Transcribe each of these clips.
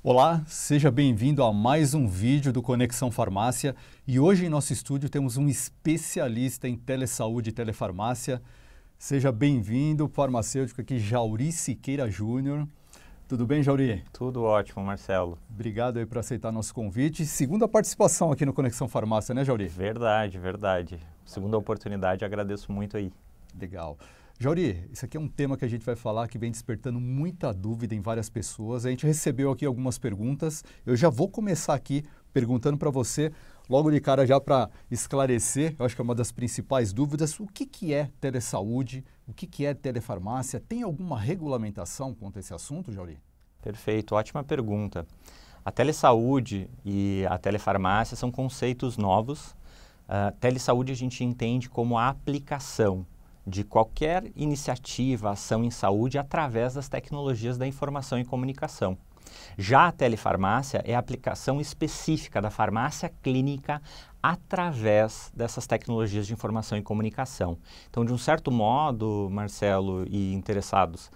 Olá, seja bem-vindo a mais um vídeo do Conexão Farmácia e hoje em nosso estúdio temos um especialista em telesaúde e telefarmácia. Seja bem-vindo, farmacêutico aqui, Jauri Siqueira Júnior. Tudo bem, Jauri? Tudo ótimo, Marcelo. Obrigado aí por aceitar nosso convite. Segunda participação aqui no Conexão Farmácia, né, Jauri? Verdade, verdade. Segunda oportunidade, agradeço muito aí. Legal. Jauri, isso aqui é um tema que a gente vai falar que vem despertando muita dúvida em várias pessoas. A gente recebeu aqui algumas perguntas. Eu já vou começar aqui perguntando para você, logo de cara já para esclarecer, eu acho que é uma das principais dúvidas, o que, que é telesaúde, o que, que é telefarmácia? Tem alguma regulamentação quanto a esse assunto, Jauri? Perfeito, ótima pergunta. A telesaúde e a telefarmácia são conceitos novos. Uh, telesaúde a gente entende como a aplicação de qualquer iniciativa, ação em saúde através das tecnologias da informação e comunicação. Já a telefarmácia é a aplicação específica da farmácia clínica através dessas tecnologias de informação e comunicação. Então, de um certo modo, Marcelo e interessados,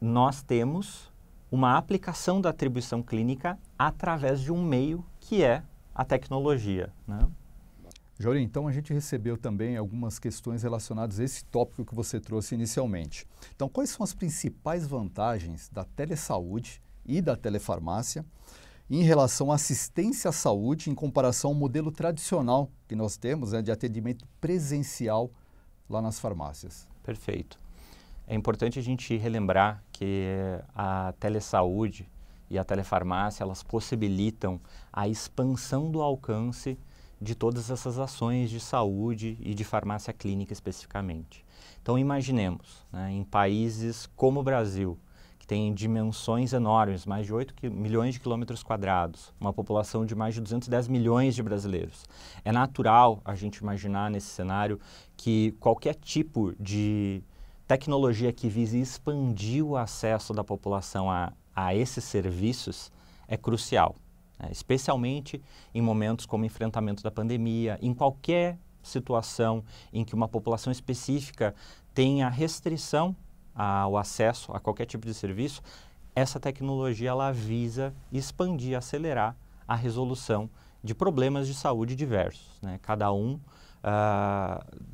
nós temos uma aplicação da atribuição clínica através de um meio que é a tecnologia. Né? Jauri, então a gente recebeu também algumas questões relacionadas a esse tópico que você trouxe inicialmente. Então, quais são as principais vantagens da telesaúde e da telefarmácia em relação à assistência à saúde em comparação ao modelo tradicional que nós temos né, de atendimento presencial lá nas farmácias? Perfeito. É importante a gente relembrar que a telesaúde e a telefarmácia elas possibilitam a expansão do alcance de todas essas ações de saúde e de farmácia clínica especificamente. Então imaginemos, né, em países como o Brasil, que tem dimensões enormes, mais de 8 milhões de quilômetros quadrados, uma população de mais de 210 milhões de brasileiros. É natural a gente imaginar nesse cenário que qualquer tipo de tecnologia que vise expandir o acesso da população a, a esses serviços é crucial né? especialmente em momentos como enfrentamento da pandemia, em qualquer situação em que uma população específica tenha restrição ao acesso a qualquer tipo de serviço, essa tecnologia ela visa expandir, acelerar a resolução de problemas de saúde diversos. Né? Cada um uh,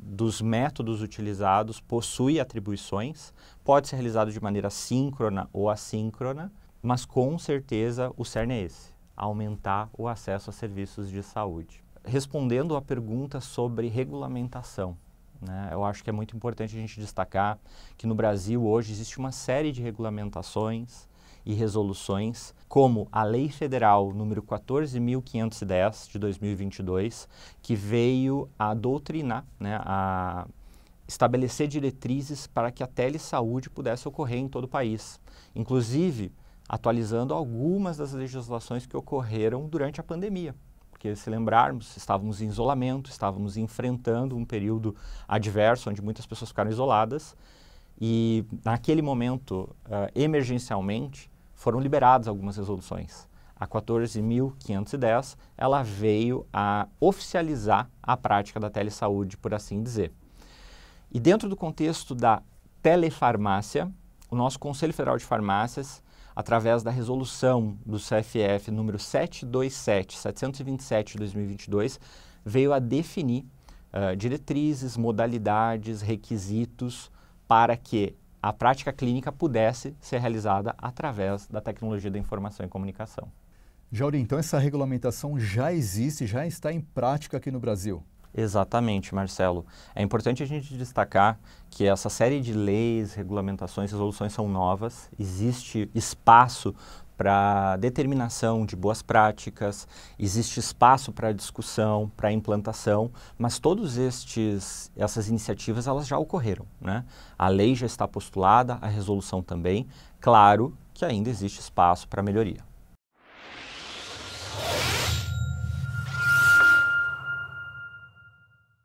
dos métodos utilizados possui atribuições, pode ser realizado de maneira síncrona ou assíncrona, mas com certeza o CERN é esse aumentar o acesso a serviços de saúde. Respondendo à pergunta sobre regulamentação, né, eu acho que é muito importante a gente destacar que no Brasil hoje existe uma série de regulamentações e resoluções, como a Lei Federal número 14.510 de 2022, que veio a doutrinar, né, a estabelecer diretrizes para que a telesaúde pudesse ocorrer em todo o país. Inclusive, atualizando algumas das legislações que ocorreram durante a pandemia. Porque se lembrarmos, estávamos em isolamento, estávamos enfrentando um período adverso onde muitas pessoas ficaram isoladas e naquele momento, uh, emergencialmente, foram liberadas algumas resoluções. A 14.510, ela veio a oficializar a prática da telesaúde, por assim dizer. E dentro do contexto da telefarmácia, o nosso Conselho Federal de Farmácias através da resolução do CFF número 727, 727 de 2022, veio a definir uh, diretrizes, modalidades, requisitos para que a prática clínica pudesse ser realizada através da tecnologia da informação e comunicação. Jauri, então essa regulamentação já existe, já está em prática aqui no Brasil? Exatamente, Marcelo. É importante a gente destacar que essa série de leis, regulamentações, resoluções são novas, existe espaço para determinação de boas práticas, existe espaço para discussão, para implantação, mas todos estes essas iniciativas elas já ocorreram, né? A lei já está postulada, a resolução também. Claro que ainda existe espaço para melhoria.